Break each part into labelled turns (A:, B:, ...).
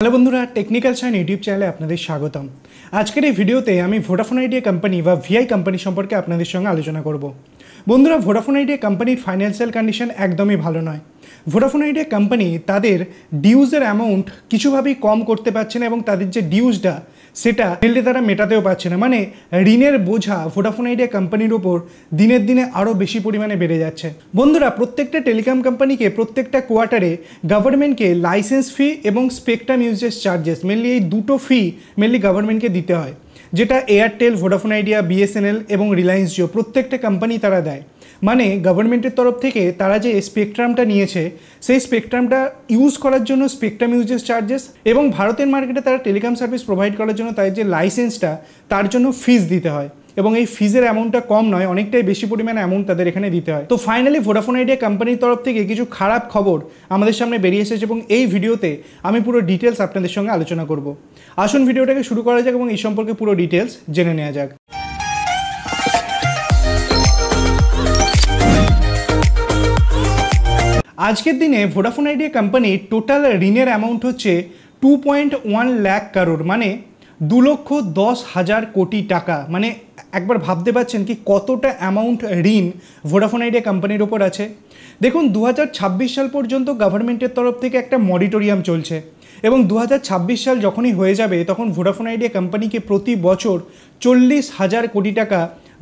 A: hello বন্ধুরা technical sign YouTube চ্যানেলে আপনাদের স্বাগতম আজকের এই ভিডিওতে আমি ভোডাফোন আইডিয়া কোম্পানি বা ভিআই কোম্পানি সম্পর্কে আপনাদের সঙ্গে আলোচনা করব বন্ধুরা ভোডাফোন আইডিয়া কোম্পানির ফাইন্যান্সিয়াল কন্ডিশন একদমই ভালো নয় ভোডাফোন আইডিয়া কোম্পানি তাদের ডিউজের অ্যামাউন্ট কিছুভাবেই কম করতে পারছে না এবং তাদের যে ডিউজটা সেটা মেলে তারা মেটাতেও পারছে না মানে ঋণের বোঝা ভোডাফোন আইডিয়া কোম্পানির ওপর দিনের দিনে আরও বেশি পরিমাণে বেড়ে যাচ্ছে বন্ধুরা প্রত্যেকটা টেলিকম কোম্পানিকে প্রত্যেকটা কোয়ার্টারে গভর্নমেন্টকে লাইসেন্স ফি এবং স্পেকট্রাম ইউজেস চার্জেস মেনলি এই দুটো ফি মেনলি গভর্নমেন্টকে দিতে হয় যেটা এয়ারটেল ভোডাফোন আইডিয়া বিএসএনএল এবং রিলায়েন্স জিও প্রত্যেকটা কোম্পানি তারা দেয় মানে গভর্নমেন্টের তরফ থেকে তারা যে স্পেকট্রামটা নিয়েছে সেই স্পেকট্রামটা ইউজ করার জন্য স্পেকট্রাম ইউজেস চার্জেস এবং ভারতের মার্কেটে তারা টেলিকম সার্ভিস প্রোভাইড করার জন্য তাদের যে লাইসেন্সটা তার জন্য ফিজ দিতে হয় এবং এই ফিজের অ্যামাউন্টটা কম নয় অনেকটাই বেশি পরিমাণে অ্যামাউন্ট তাদের এখানে দিতে হয় তো ফাইনালি ভোডাফোন আইডিয়া কোম্পানির তরফ থেকে কিছু খারাপ খবর আমাদের সামনে বেরিয়ে এসেছে এবং এই ভিডিওতে আমি পুরো ডিটেলস আপনাদের সঙ্গে আলোচনা করব আসুন ভিডিওটাকে শুরু করা যাক এবং এই সম্পর্কে পুরো ডিটেলস জেনে নেওয়া যাক আজকের দিনে ভোডাফোন আইডিয়া কোম্পানির টোটাল ঋণের অ্যামাউন্ট হচ্ছে two point one lakh crore মানে দু লক্ষ দশ হাজার কোটি টাকা মানে একবার ভাবতে পারছেন কি কতটা অ্যামাউন্ট ঋণ ভোডাফোন আইডিয়া কোম্পানির ওপর আছে দেখুন দু সাল পর্যন্ত গভর্নমেন্টের তরফ থেকে একটা মডিটোরিয়াম চলছে এবং দু সাল যখনই হয়ে যাবে তখন ভোডাফোন আইডিয়া কোম্পানিকে প্রতি বছর চল্লিশ হাজার কোটি টাকা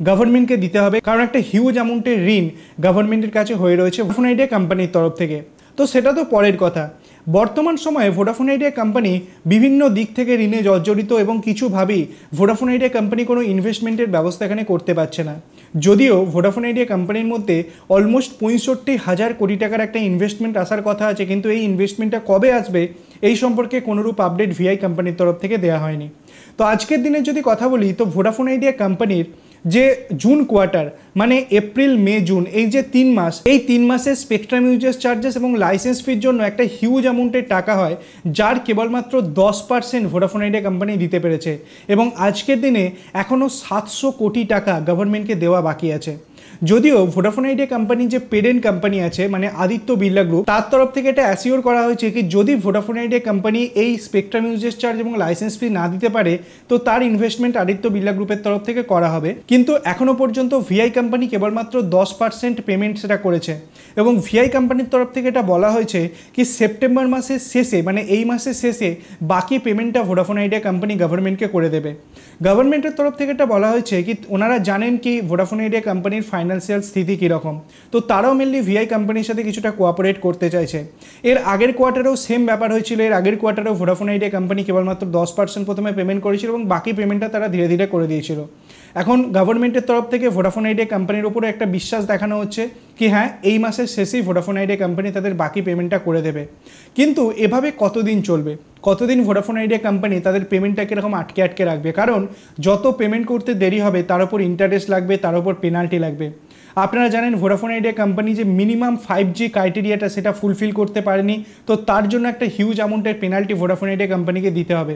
A: গভর্নমেন্টকে দিতে হবে কারণ একটা হিউজ অ্যামাউন্টের ঋণ গভর্নমেন্টের কাছে হয়ে রয়েছে ভোডাফোন আইডিয়া কোম্পানির তরফ থেকে তো সেটা তো পরের কথা বর্তমান সময়ে ভোডাফোন আইডিয়া কোম্পানি বিভিন্ন দিক থেকে ঋণে জর্জরিত এবং কিছুভাবেই ভোডাফোন আইডিয়া কোম্পানি কোনো ইনভেস্টমেন্টের ব্যবস্থা এখানে করতে পারছে না যদিও ভোডাফোন আইডিয়া কোম্পানির মধ্যে অলমোস্ট পঁয়ষট্টি হাজার কোটি টাকার একটা ইনভেস্টমেন্ট আসার কথা আছে কিন্তু এই ইনভেস্টমেন্টটা কবে আসবে এই সম্পর্কে কোনোরূপ আপডেট ভিআই কোম্পানির তরফ থেকে দেওয়া হয়নি তো আজকের দিনে যদি কথা বলি তো ভোডাফোন আইডিয়া কোম্পানির যে জুন কোয়ার্টার মানে এপ্রিল মে জুন এই যে তিন মাস এই তিন মাসের স্পেকট্রাম ইউজার্স চার্জেস এবং লাইসেন্স ফির জন্য একটা হিউজ অ্যামাউন্টের টাকা হয় যার কেবলমাত্র দশ পার্সেন্ট ভোডাফোন আইডিয়া কোম্পানি দিতে পেরেছে এবং আজকের দিনে এখনও সাতশো কোটি টাকা গভর্নমেন্টকে দেওয়া বাকি আছে যদিও ভোডাফোন আইডিয়া কোম্পানি যে পেডেন্ট কোম্পানি আছে মানে আদিত্য বিড়লা গ্রুপ তার তরফ থেকে এটা অ্যাসিওর করা হয়েছে কি যদি ভোডাফোন আইডিয়া কোম্পানি এই স্পেকট্রাম ইউজেস চার্জ এবং লাইসেন্স ফি না দিতে পারে তো তার ইনভেস্টমেন্ট আদিত্য বিড়লা গ্রুপের তরফ থেকে করা হবে কিন্তু এখনও পর্যন্ত ভিআই কোম্পানি কেবলমাত্র দশ পার্সেন্ট পেমেন্ট সেটা করেছে এবং ভিআই কোম্পানির তরফ থেকে এটা বলা হয়েছে কি সেপ্টেম্বর মাসের শেষে মানে এই মাসের শেষে বাকি পেমেন্টটা ভোডাফোন আইডিয়া কোম্পানি গভর্নমেন্টকে করে দেবে গভর্নমেন্টের তরফ থেকে এটা বলা হয়েছে কি ওনারা জানেন কি ভোডাফোন আইডিয়া কোম্পানির ফাইন্যান্সিয়াল স্থিতি কীরকম তো তারাও মেনলি ভিআই কোম্পানির সাথে কিছুটা কোঅপারেট করতে চাইছে এর আগের কোয়ার্টারেও সেম ব্যাপার হয়েছিল এর আগের কোয়ার্টারেও ভোডাফোন আইডিয়া কোম্পানি কেবলমাত্র দশ পার্সেন্ট প্রথমে পেমেন্ট করেছিল এবং বাকি পেমেন্টটা তারা ধীরে ধীরে করে দিয়েছিল এখন গভর্নমেন্টের তরফ থেকে ভোডাফোন আইডিয়া কোম্পানির উপরে একটা বিশ্বাস দেখানো হচ্ছে কি হ্যাঁ এই মাসের শেষেই ভোডাফোন আইডিয়া কোম্পানি তাদের বাকি পেমেন্টটা করে দেবে কিন্তু এভাবে কতদিন চলবে কতদিন ভোডাফোন আইডিয়া কোম্পানি তাদের পেমেন্টটা কীরকম আটকে আটকে রাখবে কারণ যত পেমেন্ট করতে দেরি হবে তার উপর ইন্টারেস্ট লাগবে তার উপর পেনাল্টি লাগবে আপনারা জানেন ভোডাফোন আইডিয়া কোম্পানি যে মিনিমাম ফাইভ জি ক্রাইটেরিয়াটা সেটা ফুলফিল করতে পারেনি তো তার জন্য একটা হিউজ অ্যামাউন্টের পেনাল্টি ভোডাফোন আইডিয়া কোম্পানিকে দিতে হবে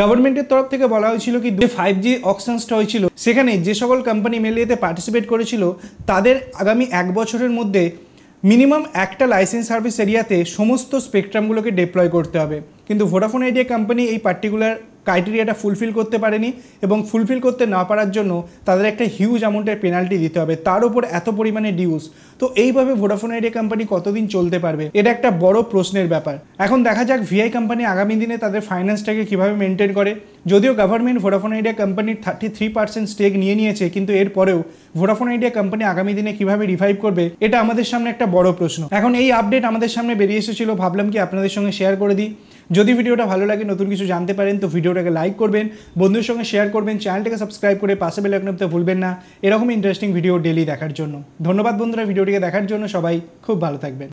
A: গভর্নমেন্টের তরফ থেকে বলা হয়েছিল কি যে ফাইভ জি অকশনসটা হয়েছিল সেখানে যে সকল কোম্পানি মেলিয়েতে পার্টিসিপেট করেছিল তাদের আগামী এক বছরের মধ্যে মিনিমাম একটা লাইসেন্স সার্ভিস এরিয়াতে সমস্ত স্পেকট্রামগুলোকে ডিপ্লয় করতে হবে কিন্তু ভোডাফোন আইডিয়া কোম্পানি এই পার্টিকুলার ক্রাইটেরিয়াটা ফুলফিল করতে পারেনি এবং ফুলফিল করতে না পারার জন্য তাদের একটা হিউজ অ্যামাউন্টের পেনাল্টি দিতে হবে তার উপর এত পরিমাণে ডিউস তো এইভাবে ভোডাফোন আইডিয়া কোম্পানি কতদিন চলতে পারবে এটা একটা বড় প্রশ্নের ব্যাপার এখন দেখা যাক ভিআই কোম্পানি আগামী দিনে তাদের ফাইন্যান্সটাকে কীভাবে মেনটেন করে যদিও গভর্নমেন্ট ভোডাফোন আইডিয়া কোম্পানির থার্টি থ্রি পার্সেন্ট স্টেক নিয়ে নিয়েছে কিন্তু এরপরেও ভোডাফোন আইডিয়া কোম্পানি আগামী দিনে কিভাবে রিভাইভ করবে এটা আমাদের সামনে একটা বড় প্রশ্ন এখন এই আপডেট আমাদের সামনে বেরিয়ে এসেছিল ভাবলাম কি আপনাদের সঙ্গে শেয়ার করে দিই যদি ভিডিওটা ভালো লাগে নতুন কিছু জানতে পারেন তো ভিডিওটাকে লাইক করবেন বন্ধুর সঙ্গে শেয়ার করবেন চ্যানেলটাকে সাবস্ক্রাইব করে পাশে বেল তো ভুলবেন না এরকম ইন্টারেস্টিং ভিডিও ডেলি দেখার জন্য ধন্যবাদ বন্ধুরা ভিডিওটিকে দেখার জন্য সবাই খুব ভালো থাকবেন